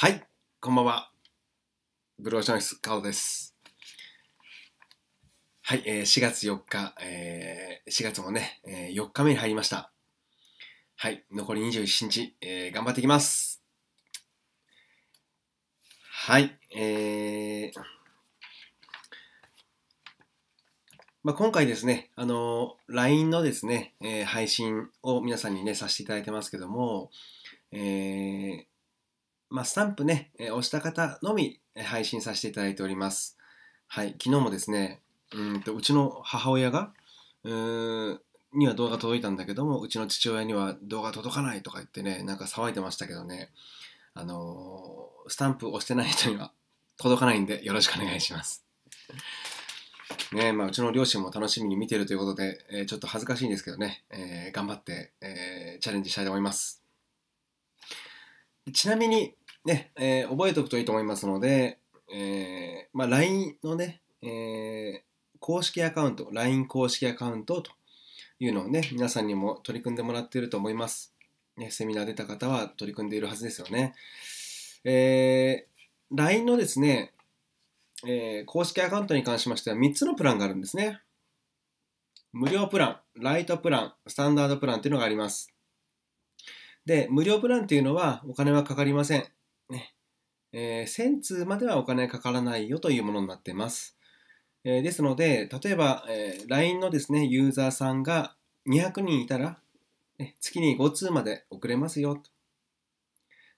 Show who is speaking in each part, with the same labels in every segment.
Speaker 1: はい、こんばんは。ブローシャンス、カオです。はい、えー、4月4日、えー、4月もね、えー、4日目に入りました。はい、残り21日、えー、頑張っていきます。はい、えー、まあ、今回ですね、あの LINE のですね、えー、配信を皆さんにね、させていただいてますけども、えー、まあ、スタンプね、えー、押した方のみ配信させていただいております。はい、昨日もですね、うんとうちの母親が、うーん、には動画届いたんだけども、うちの父親には動画届かないとか言ってね、なんか騒いでましたけどね、あのー、スタンプ押してない人には届かないんでよろしくお願いします。ねまあ、うちの両親も楽しみに見てるということで、えー、ちょっと恥ずかしいんですけどね、えー、頑張って、えー、チャレンジしたいと思います。ちなみに、ね、えー、覚えておくといいと思いますので、えー、まあ、LINE のね、えー、公式アカウント、LINE 公式アカウントというのをね、皆さんにも取り組んでもらっていると思います。ね、セミナー出た方は取り組んでいるはずですよね。えー、LINE のですね、えー、公式アカウントに関しましては3つのプランがあるんですね。無料プラン、ライトプラン、スタンダードプランというのがあります。で、無料プランというのはお金はかかりません。えー、1000通まではお金かからないよというものになっています。えー、ですので、例えば、えー、LINE のですね、ユーザーさんが200人いたら、月に5通まで送れますよと。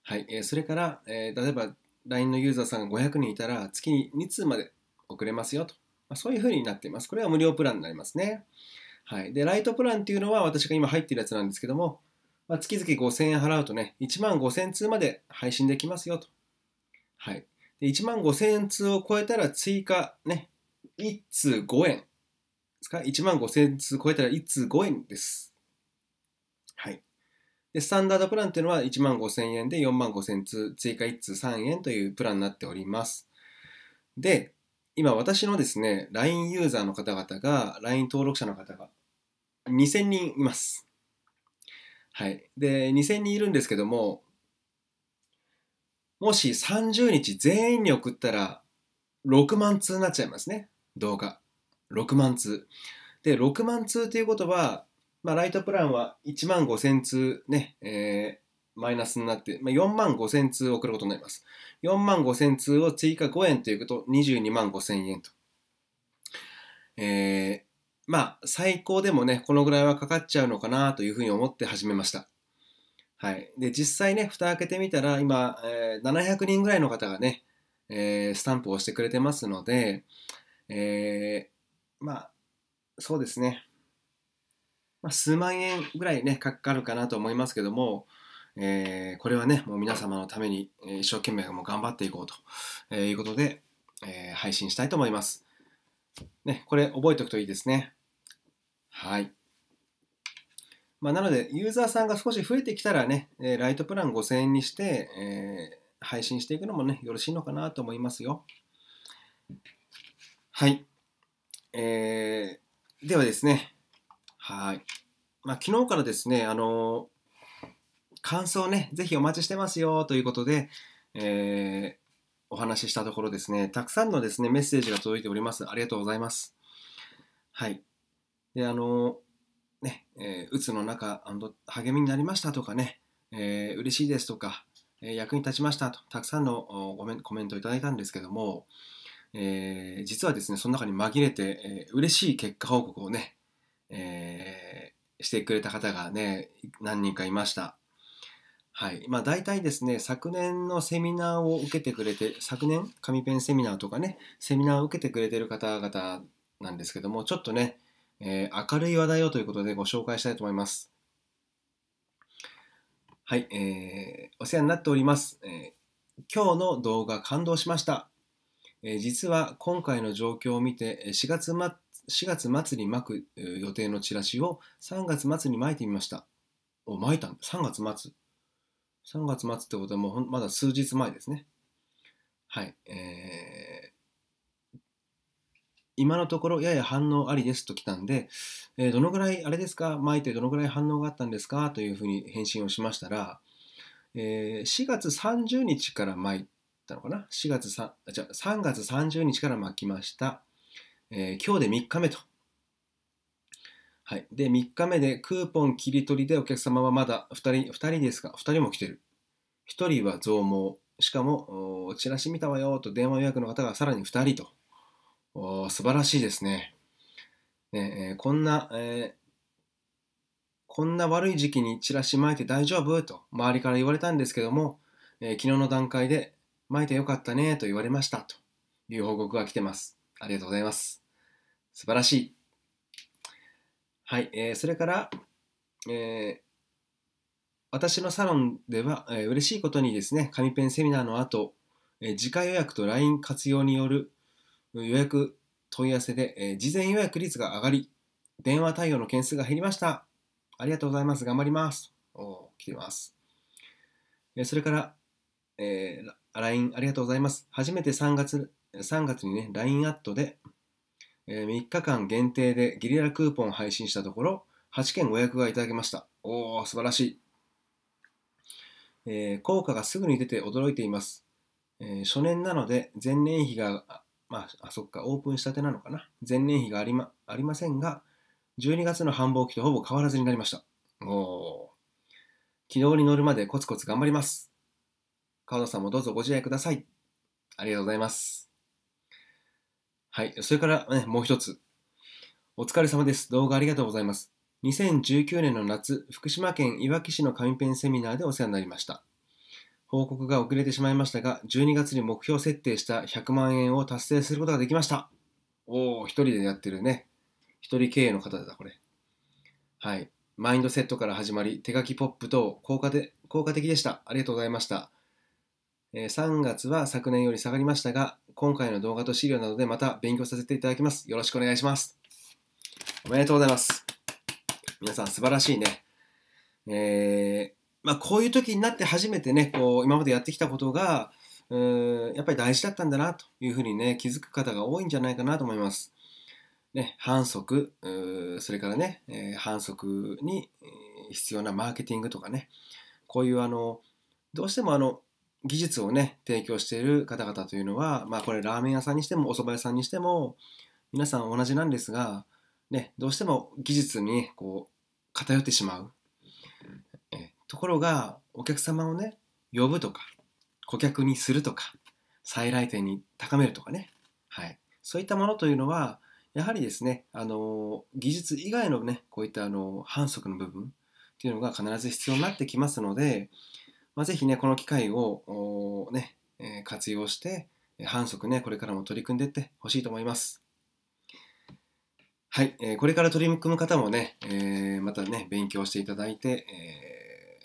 Speaker 1: はい、えー、それから、えー、例えば LINE のユーザーさんが500人いたら、月に2通まで送れますよと。まあ、そういうふうになっています。これは無料プランになりますね。はい。で、ライトプランっていうのは私が今入ってるやつなんですけども、まあ、月々5000円払うとね、1万5000通まで配信できますよと。はい。で1万5千円通を超えたら追加、ね、1通5円ですか ?1 万5千通超えたら1通5円です。はい。で、スタンダードプランっていうのは1万5千円で4万5千通、追加1通3円というプランになっております。で、今私のですね、LINE ユーザーの方々が、LINE 登録者の方が2000人います。はい。で、2000人いるんですけども、もし30日全員に送ったら6万通になっちゃいますね。動画。6万通。で、6万通ということは、まあ、ライトプランは1万5000通ね、えー、マイナスになって、まあ、4万5000通送ることになります。4万5000通を追加5円ということ、22万5000円と。えー、まあ、最高でもね、このぐらいはかかっちゃうのかなというふうに思って始めました。はい。で、実際ね、蓋開けてみたら、今、えー、700人ぐらいの方がね、えー、スタンプをしてくれてますので、えー、まあ、そうですね。まあ、数万円ぐらいね、かかるかなと思いますけども、えー、これはね、もう皆様のために一生懸命もう頑張っていこうと、えいうことで、え配信したいと思います。ね、これ覚えておくといいですね。はい。まあ、なので、ユーザーさんが少し増えてきたらね、えライトプラン5000円にして、えー、配信していくのもね、よろしいのかなと思いますよ。はい。えー、ではですね、はい。まあ、昨日からですね、あの感想ね、ぜひお待ちしてますよということで、えー、お話ししたところですね、たくさんのですね、メッセージが届いております。ありがとうございます。はい。で、あのね、えー、うつの中励みになりましたとかね、えー、嬉しいですとか、えー、役に立ちましたと、たくさんのごめコメントをいただいたんですけども、えー、実はですね、その中に紛れて、えー、嬉しい結果報告をね、えー、してくれた方がね、何人かいました。はい。まあ大体ですね、昨年のセミナーを受けてくれて、昨年、紙ペンセミナーとかね、セミナーを受けてくれてる方々なんですけども、ちょっとね、えー、明るい話題をということでご紹介したいと思います。はい、えー、お世話になっております、えー、今日の動画感動しました。えー、実は今回の状況を見て4月,、ま、4月末に巻く予定のチラシを3月末に巻いてみました。お、巻いたんだ。3月末。3月末ってことはもうまだ数日前ですね。はい。えー今のところやや反応ありですと来たんで、えー、どのぐらいあれですか巻いてどのぐらい反応があったんですかというふうに返信をしましたら、えー、4月30日から巻いたのかな4月3あゃう3月30日から巻きました、えー、今日で3日目とはい、で3日目でクーポン切り取りでお客様はまだ2人 ,2 人ですか2人も来てる1人は増毛しかもチラシ見たわよと電話予約の方がさらに2人と素晴らしいですね。ねえー、こんな、えー、こんな悪い時期にチラシ巻いて大丈夫と周りから言われたんですけども、えー、昨日の段階で巻いてよかったねと言われましたという報告が来てます。ありがとうございます。素晴らしい。はい、えー、それから、えー、私のサロンでは、えー、嬉しいことにですね、紙ペンセミナーの後、えー、自家予約と LINE 活用による予約問い合わせで、えー、事前予約率が上がり、電話対応の件数が減りました。ありがとうございます。頑張ります。お来てます。えー、それから、えー、LINE ありがとうございます。初めて3月、3月にね、LINE アットで、えー、3日間限定でギリラクーポンを配信したところ、8件ご予約がいただけました。おー、素晴らしい。えー、効果がすぐに出て驚いています。えー、初年なので前年比がまあ、あそっか、オープンしたてなのかな。前年比がありまありませんが、12月の繁忙期とほぼ変わらずになりました。お軌道に乗るまでコツコツ頑張ります。川田さんもどうぞご自愛ください。ありがとうございます。はい、それからね、もう一つ。お疲れ様です。動画ありがとうございます。2019年の夏、福島県いわき市の紙ペンセミナーでお世話になりました。報告が遅れてしまいましたが、12月に目標設定した100万円を達成することができました。おお、一人でやってるね。一人経営の方だ、これ。はい。マインドセットから始まり、手書きポップ等効果で、効果的でした。ありがとうございました。えー、3月は昨年より下がりましたが、今回の動画と資料などでまた勉強させていただきます。よろしくお願いします。おめでとうございます。皆さん素晴らしいね。えーまあ、こういう時になって初めてね、こう、今までやってきたことが、うん、やっぱり大事だったんだなというふうにね、気づく方が多いんじゃないかなと思います。ね、反則、それからね、えー、反則に必要なマーケティングとかね、こういうあの、どうしてもあの、技術をね、提供している方々というのは、まあこれラーメン屋さんにしてもお蕎麦屋さんにしても、皆さん同じなんですが、ね、どうしても技術にこう偏ってしまうところが、お客様をね、呼ぶとか、顧客にするとか、再来店に高めるとかね、はい、そういったものというのは、やはりですね、あの技術以外のね、こういったあの反則の部分っていうのが必ず必要になってきますので、まあ、ぜひね、この機会をね、え活用して、反則ね、これからも取り組んでいってほしいと思います。はい、えこれから取り組む方もね、えまたね、勉強していただいて、え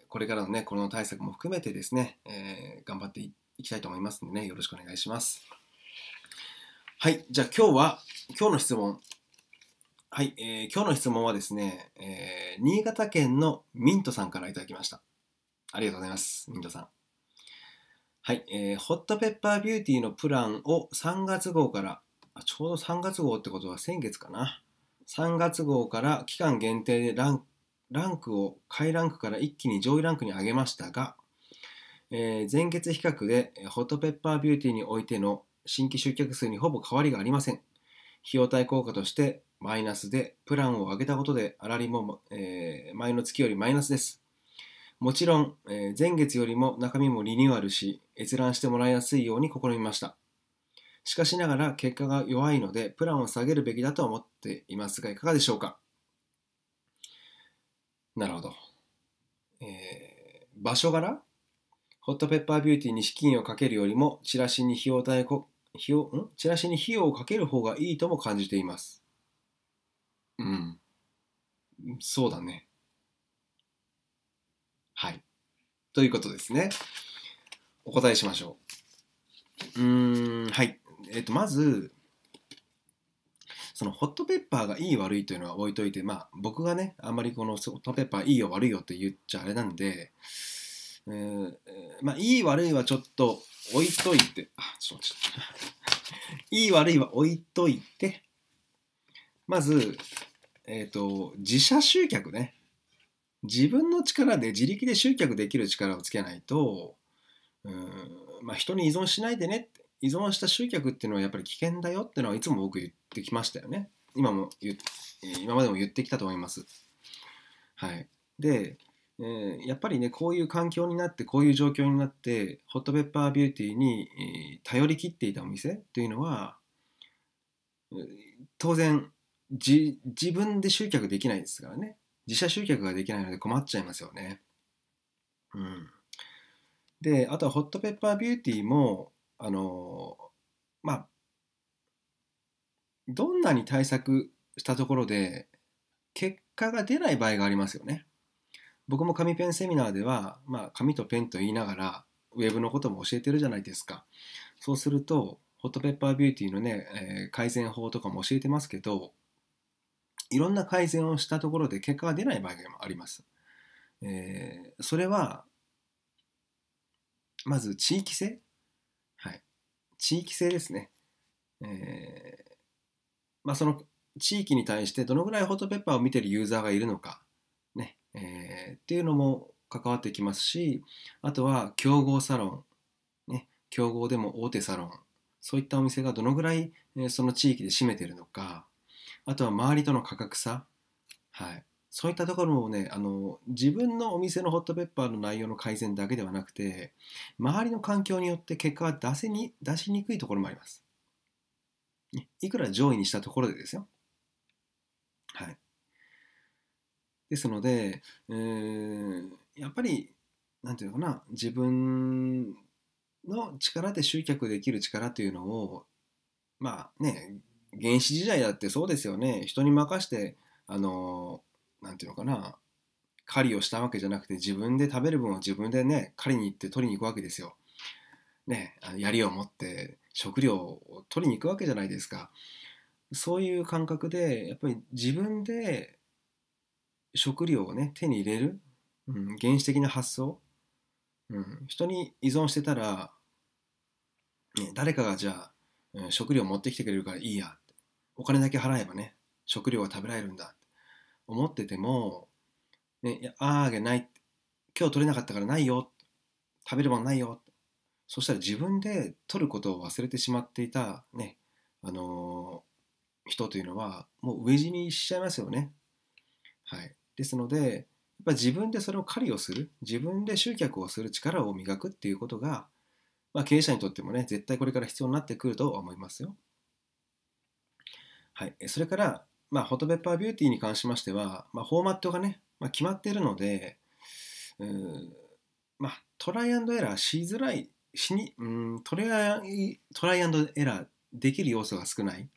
Speaker 1: これからのね、コロナ対策も含めてですね、えー、頑張っていきたいと思いますのでね、よろしくお願いします。はい、じゃあ今日は、今日の質問。はい、えー、今日の質問はですね、えー、新潟県のミントさんから頂きました。ありがとうございます、ミントさん。はい、えー、ホットペッパービューティーのプランを3月号からあ、ちょうど3月号ってことは先月かな。3月号から期間限定でランランクを下位ランクから一気に上位ランクに上げましたが、えー、前月比較でホットペッパービューティーにおいての新規集客数にほぼ変わりがありません。費用対効果としてマイナスで、プランを上げたことであらりも、えー、前の月よりマイナスです。もちろん、えー、前月よりも中身もリニューアルし、閲覧してもらいやすいように試みました。しかしながら結果が弱いので、プランを下げるべきだと思っていますが、いかがでしょうかなるほど。えー、場所柄ホットペッパービューティーに資金をかけるよりも、チラシに費用対こ費用んチラシに費用をかける方がいいとも感じています。うん。そうだね。はい。ということですね。お答えしましょう。うーん、はい。えっ、ー、と、まず、そのホットペッパーがいい悪いというのは置いといて、まあ僕がね、あんまりこのホットペッパーいいよ悪いよって言っちゃあれなんで、えー、まあいい悪いはちょっと置いといて、あ、ちょっと待って、いい悪いは置いといて、まず、えっ、ー、と、自社集客ね。自分の力で自力で集客できる力をつけないと、うんまあ、人に依存しないでね依存した集客っていうのはやっぱり危険だよっていうのはいつも僕言ってきましたよね。今も今までも言ってきたと思います。はい。で、えー、やっぱりね、こういう環境になって、こういう状況になって、ホットペッパービューティーに、えー、頼りきっていたお店というのは、当然自分で集客できないですからね。自社集客ができないので困っちゃいますよね。うん。で、あとはホットペッパービューティーも、あのまあどんなに対策したところで結果が出ない場合がありますよね。僕も紙ペンセミナーでは、まあ、紙とペンと言いながらウェブのことも教えてるじゃないですか。そうするとホットペッパービューティーのね、えー、改善法とかも教えてますけどいろんな改善をしたところで結果が出ない場合があります。えー、それはまず地域性地域性ですね。えー、まあ、その地域に対してどのぐらいホットペッパーを見てるユーザーがいるのか、ねえー、っていうのも関わってきますしあとは競合サロン、ね、競合でも大手サロンそういったお店がどのぐらい、えその地域で占めてるのかあとは周りとの価格差、はい、そういったところもねあの自分のお店のホットペッパーの内容の改善だけではなくて周りの環境によって結果は出せに出しにくいところもありますいくら上位にしたところでですよはいですので、えー、やっぱりなんていうのかな自分の力で集客できる力というのをまあね原始時代だってそうですよね人に任してあの何て言うのかな狩りをしたわけじゃなくて自分で食べる分を自分でね狩りに行って取りに行くわけですよ。ね槍を持って食料を取りに行くわけじゃないですか。そういう感覚でやっぱり自分で食料をね手に入れる、うん、原始的な発想、うん、人に依存してたら、ね、誰かがじゃあ、うん、食料持ってきてくれるからいいやお金だけ払えばね食料は食べられるんだ思ってても、ね、ああげない今日取れなかったからないよ食べるもんないよそしたら自分で取ることを忘れてしまっていた、ねあのー、人というのはもう飢え死にしちゃいますよね。はい、ですのでやっぱ自分でそれを狩りをする自分で集客をする力を磨くっていうことが、まあ、経営者にとってもね絶対これから必要になってくると思いますよ。はい、それからまあ、ホットペッパービューティーに関しましては、まあ、フォーマットがね、まあ、決まっているので、うんまあ、トライアンドエラーしづらいしにうんトライトライアンドエラーできる要素が少ない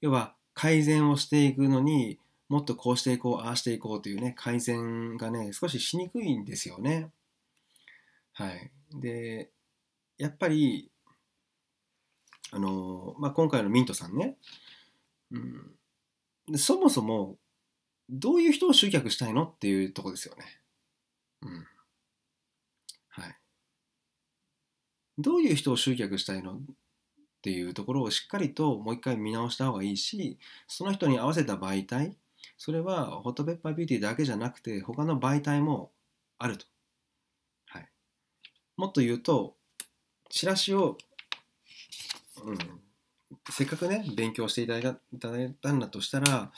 Speaker 1: 要は改善をしていくのにもっとこうしていこうああしていこうというね改善がね少ししにくいんですよねはいでやっぱりあのまあ、今回のミントさんね、うん、そもそも、どういう人を集客したいのっていうとこですよね。うん。はい。どういう人を集客したいのっていうところをしっかりともう一回見直した方がいいし、その人に合わせた媒体、それはホットペッパービューティーだけじゃなくて、他の媒体もあると。はい。もっと言うと、チラシを、うん、せっかくね、勉強していただいたいただいたんだとしたら、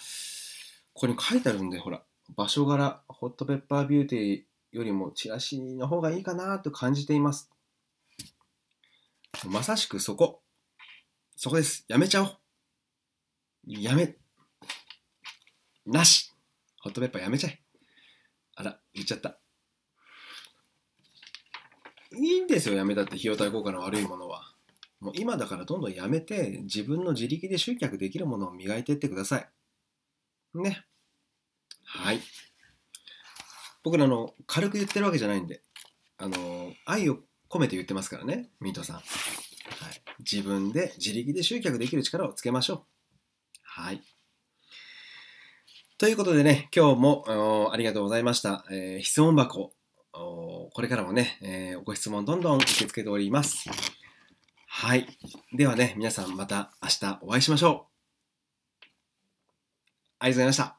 Speaker 1: ここに書いてあるんで、ほら、場所柄、ホットペッパービューティーよりもチラシの方がいいかなと感じています。まさしくそこ。そこです。やめちゃおう。やめ。なし。ホットペッパーやめちゃえ。あら、言っちゃった。いいんですよ、やめたって費用対効果の悪いものは。もう今だからどんどんやめて、自分の自力で集客できるものを磨いていってください。ね。はい。僕らの、軽く言ってるわけじゃないんで、あの、愛を込めて言ってますからね、ミートさん。はい。自分で、自力で集客できる力をつけましょう。はい。ということでね、今日もありがとうございました。えー、質問箱、これからもね、えー、ご質問どんどん受け付けております。はい。ではね、皆さんまた明日お会いしましょう。ありがとうございました。